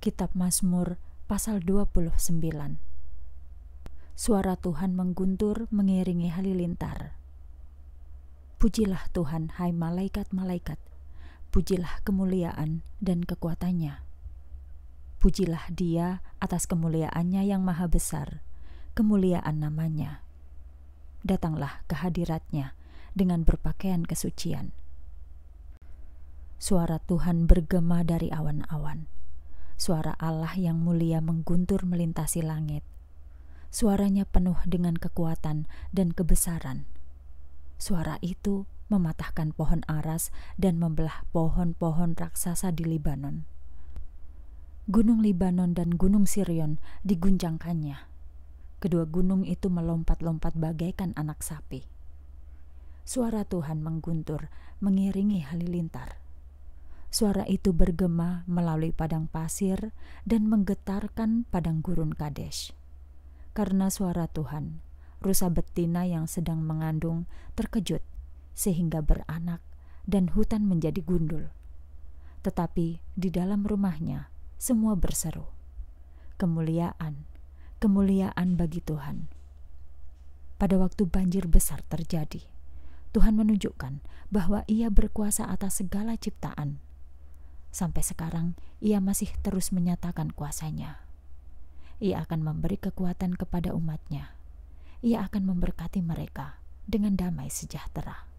Kitab Mazmur pasal 29. Suara Tuhan mengguntur mengiringi halilintar. Pujilah Tuhan, hai malaikat-malaikat. Pujilah kemuliaan dan kekuatannya. Pujilah Dia atas kemuliaannya yang maha besar, kemuliaan namanya. Datanglah ke hadiratnya dengan berpakaian kesucian. Suara Tuhan bergema dari awan-awan Suara Allah yang mulia mengguntur melintasi langit. Suaranya penuh dengan kekuatan dan kebesaran. Suara itu mematahkan pohon aras dan membelah pohon-pohon raksasa di Libanon. Gunung Libanon dan Gunung Sirion diguncangkannya. Kedua gunung itu melompat-lompat bagaikan anak sapi. Suara Tuhan mengguntur, mengiringi halilintar. Suara itu bergema melalui padang pasir dan menggetarkan padang gurun Kadesh. Karena suara Tuhan, rusa betina yang sedang mengandung terkejut sehingga beranak dan hutan menjadi gundul. Tetapi di dalam rumahnya semua berseru. Kemuliaan, kemuliaan bagi Tuhan. Pada waktu banjir besar terjadi, Tuhan menunjukkan bahwa Ia berkuasa atas segala ciptaan Sampai sekarang, ia masih terus menyatakan kuasanya. Ia akan memberi kekuatan kepada umatnya. Ia akan memberkati mereka dengan damai sejahtera.